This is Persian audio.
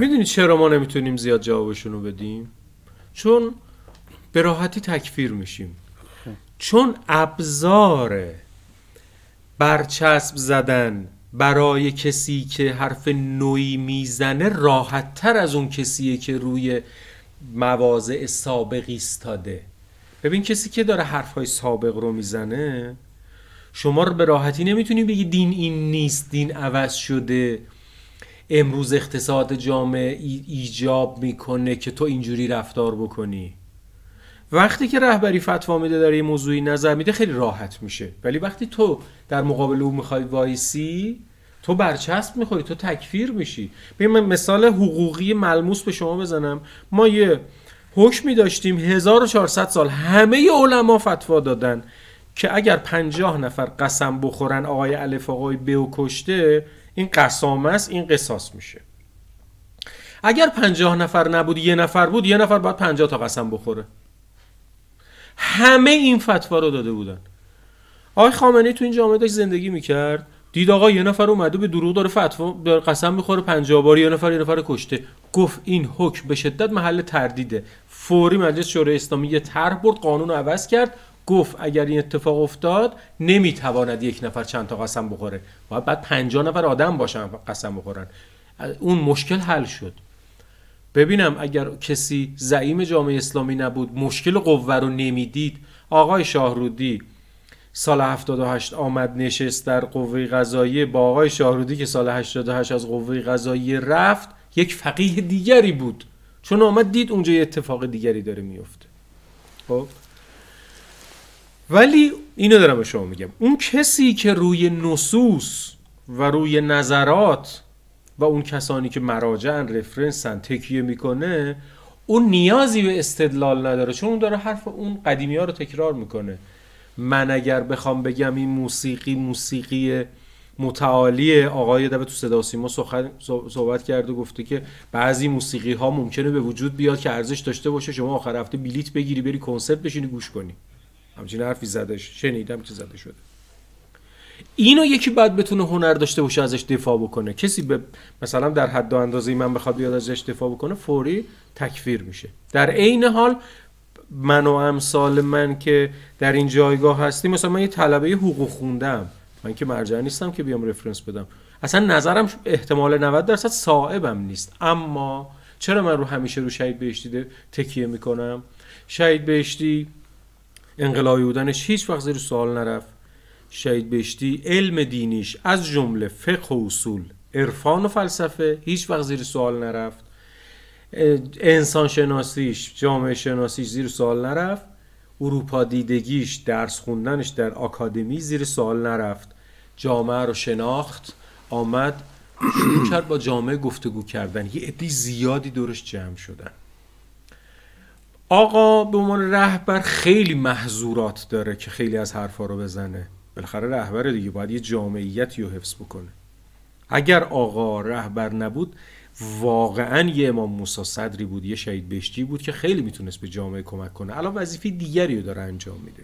میدونی چرا ما نمیتونیم زیاد جوابشون رو بدیم چون به راحتی تکفیر میشیم چون ابزار برچسب زدن برای کسی که حرف نوعی میزنه راحت از اون کسیه که روی مواضع سابق ایستاده ببین کسی که داره حرفهای سابق رو میزنه شما رو به راحتی نمیتونی بگی دین این نیست دین عوض شده امروز اقتصاد جامعه ایجاب میکنه که تو اینجوری رفتار بکنی وقتی که رهبری فتوا میده در یه موضوعی نظر میده خیلی راحت میشه ولی وقتی تو در مقابل او میخوای وایسی تو برچسب میخوری تو تکفیر میشی ببین من مثال حقوقی ملموس به شما بزنم ما یه حکمی داشتیم 1400 سال همه علما فتوا دادن که اگر 50 نفر قسم بخورن آقای الف آقای به کشته این قسامه است این قصاص میشه اگر پنجاه نفر نبود یه نفر بود یه نفر باید پنجاه تا قسم بخوره همه این فتوا رو داده بودن آقای خامنه تو این جامعه داشت زندگی میکرد دید آقا یه نفر اومده به دروغ داره فتوا قسم میخوره پنجاه بار یه نفر یه نفر کشته گفت این حکم به شدت محل تردیده فوری مجلس شورای اسلامی یه طرح برد قانون عوض کرد گفت اگر این اتفاق افتاد نمیتواند یک نفر چند تا قسم بخوره باید بعد 50 نفر آدم باشن قسم بخورن اون مشکل حل شد ببینم اگر کسی زعیم جامعه اسلامی نبود مشکل قوه رو نمیدید آقای شاهرودی سال 78 آمد نشست در قوه قضاییه با آقای شاهرودی که سال 88 از قوه قضاییه رفت یک فقیه دیگری بود چون آمد دید اونجا یه اتفاق دیگری داره میفته خب ولی اینو دارم به شما میگم اون کسی که روی نصوص و روی نظرات و اون کسانی که مراجعن رفرنسن تکیه میکنه اون نیازی به استدلال نداره چون اون داره حرف اون قدیمی ها رو تکرار میکنه من اگر بخوام بگم این موسیقی موسیقی متعالی آقای دب تو صدا و سیما صحبت کرده گفته که بعضی موسیقی ها ممکنه به وجود بیاد که ارزش داشته باشه شما آخر هفته بلیت بگیری بری کنسرت بشینی گوش کنی همچین حرفی زده شنیدم که زده شده اینو یکی بعد بتونه هنر داشته باشه ازش دفاع بکنه کسی به مثلا در حد و اندازه من بخواد بیاد ازش دفاع بکنه فوری تکفیر میشه در عین حال من و امثال من که در این جایگاه هستیم مثلا من یه طلبه حقوق خوندم من که مرجع نیستم که بیام رفرنس بدم اصلا نظرم احتمال 90 درصد صاحبم نیست اما چرا من رو همیشه رو شهید بهشتی تکیه میکنم شهید بهشتی انقلابی بودنش هیچ وقت زیر سوال نرفت شهید بهشتی علم دینیش از جمله فقه و اصول عرفان و فلسفه هیچ وقت زیر سوال نرفت انسان شناسیش جامعه شناسیش زیر سوال نرفت اروپا دیدگیش درس خوندنش در آکادمی زیر سوال نرفت جامعه رو شناخت آمد شروع کرد با جامعه گفتگو کردن یه عدی زیادی دورش جمع شدن آقا به عنوان رهبر خیلی محضورات داره که خیلی از حرفا رو بزنه بالاخره رهبر دیگه باید یه جامعیت رو حفظ بکنه اگر آقا رهبر نبود واقعا یه امام موسی صدری بود یه شهید بشتی بود که خیلی میتونست به جامعه کمک کنه الان وظیفه دیگری رو داره انجام میده